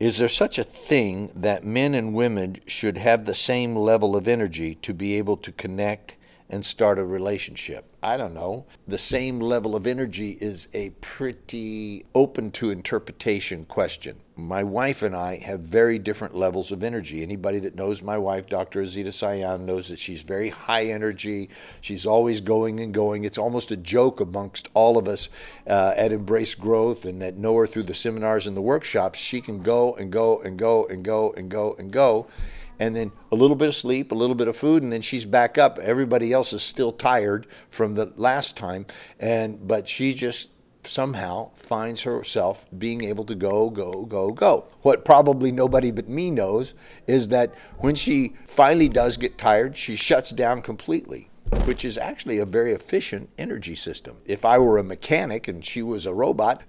Is there such a thing that men and women should have the same level of energy to be able to connect and start a relationship. I don't know. The same level of energy is a pretty open to interpretation question. My wife and I have very different levels of energy. Anybody that knows my wife, Dr. Azita Sayan, knows that she's very high energy. She's always going and going. It's almost a joke amongst all of us uh, at Embrace Growth and that know her through the seminars and the workshops. She can go and go and go and go and go and go. And go and then a little bit of sleep, a little bit of food, and then she's back up. Everybody else is still tired from the last time, and but she just somehow finds herself being able to go, go, go, go. What probably nobody but me knows is that when she finally does get tired, she shuts down completely which is actually a very efficient energy system. If I were a mechanic and she was a robot,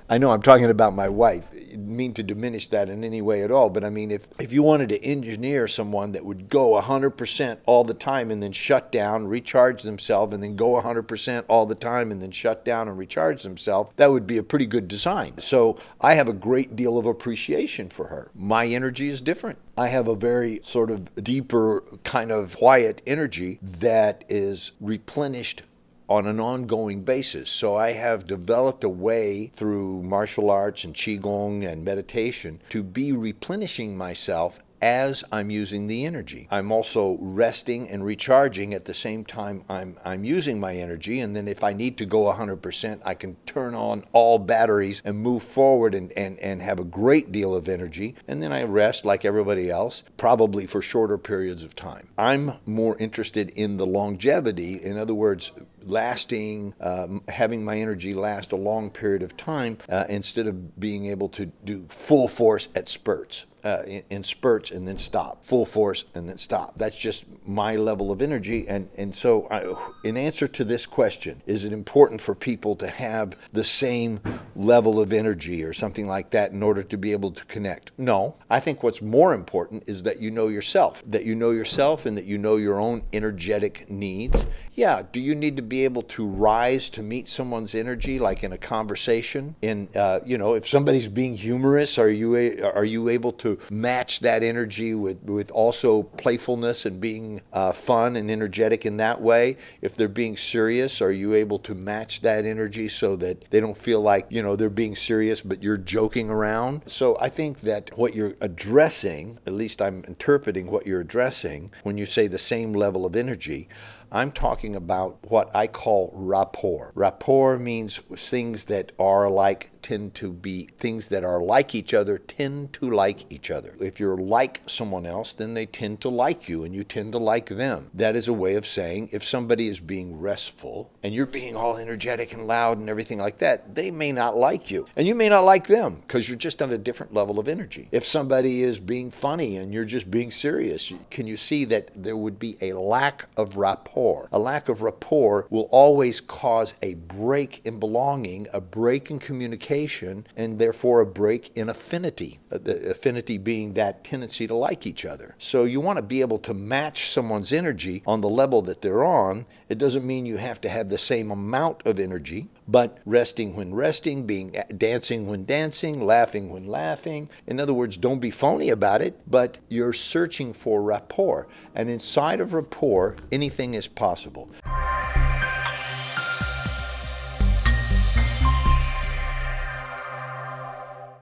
I know I'm talking about my wife. I mean to diminish that in any way at all, but I mean if if you wanted to engineer someone that would go 100% all the time and then shut down, recharge themselves and then go 100% all the time and then shut down and recharge themselves, that would be a pretty good design. So, I have a great deal of appreciation for her. My energy is different. I have a very sort of deeper kind of quiet energy that is replenished on an ongoing basis. So I have developed a way through martial arts and qigong and meditation to be replenishing myself as I'm using the energy. I'm also resting and recharging at the same time I'm, I'm using my energy. And then if I need to go 100%, I can turn on all batteries and move forward and, and, and have a great deal of energy. And then I rest like everybody else, probably for shorter periods of time. I'm more interested in the longevity. In other words, lasting, um, having my energy last a long period of time uh, instead of being able to do full force at spurts. Uh, in, in, spurts and then stop, full force and then stop. That's just my level of energy. And, and so, I, in answer to this question, is it important for people to have the same level of energy or something like that in order to be able to connect? No. I think what's more important is that you know yourself, that you know yourself and that you know your own energetic needs. Yeah, do you need to be be able to rise to meet someone's energy, like in a conversation? In uh, you know, if somebody's being humorous, are you a, are you able to match that energy with with also playfulness and being uh, fun and energetic in that way? If they're being serious, are you able to match that energy so that they don't feel like you know they're being serious but you're joking around? So I think that what you're addressing, at least I'm interpreting what you're addressing when you say the same level of energy. I'm talking about what I call rapport. Rapport means things that are like tend to be things that are like each other tend to like each other. If you're like someone else, then they tend to like you and you tend to like them. That is a way of saying if somebody is being restful and you're being all energetic and loud and everything like that, they may not like you and you may not like them because you're just on a different level of energy. If somebody is being funny and you're just being serious, can you see that there would be a lack of rapport? rapport. A lack of rapport will always cause a break in belonging, a break in communication, and therefore a break in affinity. Uh, the affinity being that tendency to like each other. So you want to be able to match someone's energy on the level that they're on. It doesn't mean you have to have the same amount of energy but resting when resting, being eh, dancing when dancing, laughing when laughing. In other words, don't be phony about it, but you're searching for rapport. And inside of rapport, anything is possible.